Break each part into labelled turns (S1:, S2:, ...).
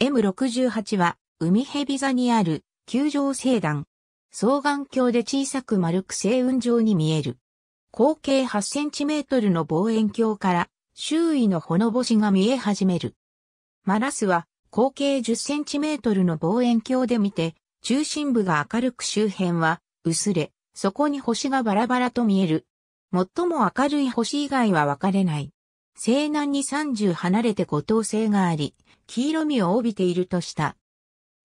S1: M68 は、海蛇座にある、球状星団。双眼鏡で小さく丸く星雲状に見える。口径8センチメートルの望遠鏡から、周囲のほのぼしが見え始める。マラスは、口径10センチメートルの望遠鏡で見て、中心部が明るく周辺は、薄れ、そこに星がバラバラと見える。最も明るい星以外は分かれない。西南に30離れて五島星があり、黄色みを帯びているとした。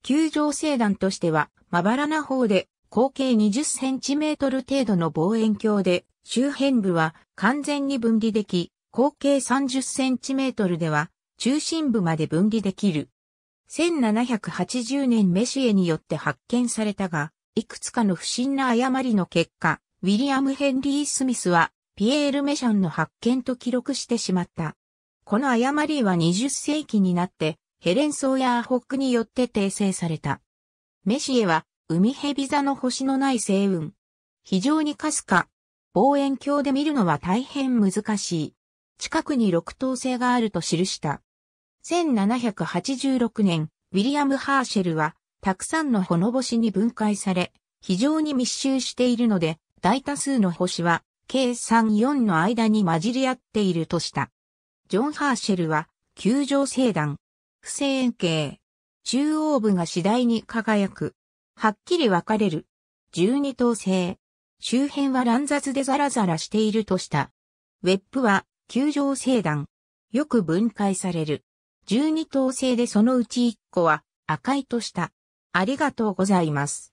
S1: 球状星団としては、まばらな方で、口径20センチメートル程度の望遠鏡で、周辺部は完全に分離でき、口径30センチメートルでは、中心部まで分離できる。1780年メシエによって発見されたが、いくつかの不審な誤りの結果、ウィリアム・ヘンリー・スミスはピエール・メシャンの発見と記録してしまった。この誤りは20世紀になって、ヘレン・ソーヤー・ホックによって訂正された。メシエは、海蛇座の星のない星雲。非常にかすか。望遠鏡で見るのは大変難しい。近くに六等星があると記した。1786年、ウィリアム・ハーシェルは、たくさんのほの星に分解され、非常に密集しているので、大多数の星は計34の間に混じり合っているとした。ジョン・ハーシェルは、球状星団、不正円形、中央部が次第に輝く。はっきり分かれる。十二等星。周辺は乱雑でザラザラしているとした。ウェップは、球状星団。よく分解される。十二等星でそのうち一個は赤いとした。ありがとうございます。